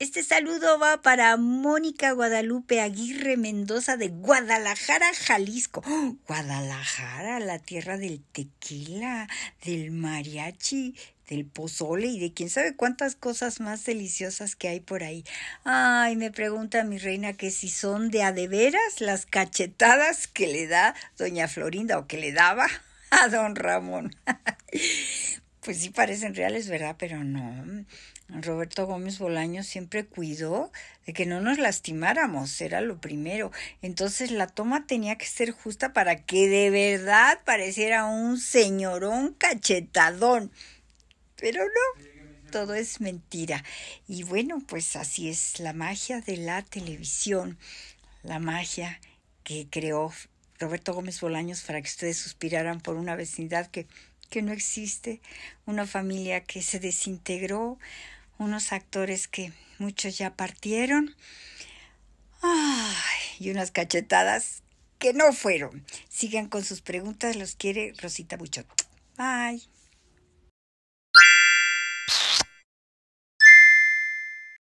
Este saludo va para Mónica Guadalupe Aguirre Mendoza de Guadalajara, Jalisco. ¡Oh! Guadalajara, la tierra del tequila, del mariachi, del pozole y de quién sabe cuántas cosas más deliciosas que hay por ahí. Ay, me pregunta mi reina que si son de adeveras las cachetadas que le da doña Florinda o que le daba a don Ramón pues sí parecen reales, ¿verdad? Pero no. Roberto Gómez Bolaños siempre cuidó de que no nos lastimáramos, era lo primero. Entonces la toma tenía que ser justa para que de verdad pareciera un señorón cachetadón. Pero no, todo es mentira. Y bueno, pues así es la magia de la televisión, la magia que creó Roberto Gómez Bolaños para que ustedes suspiraran por una vecindad que que no existe, una familia que se desintegró, unos actores que muchos ya partieron y unas cachetadas que no fueron. Sigan con sus preguntas, los quiere Rosita Buchot. Bye.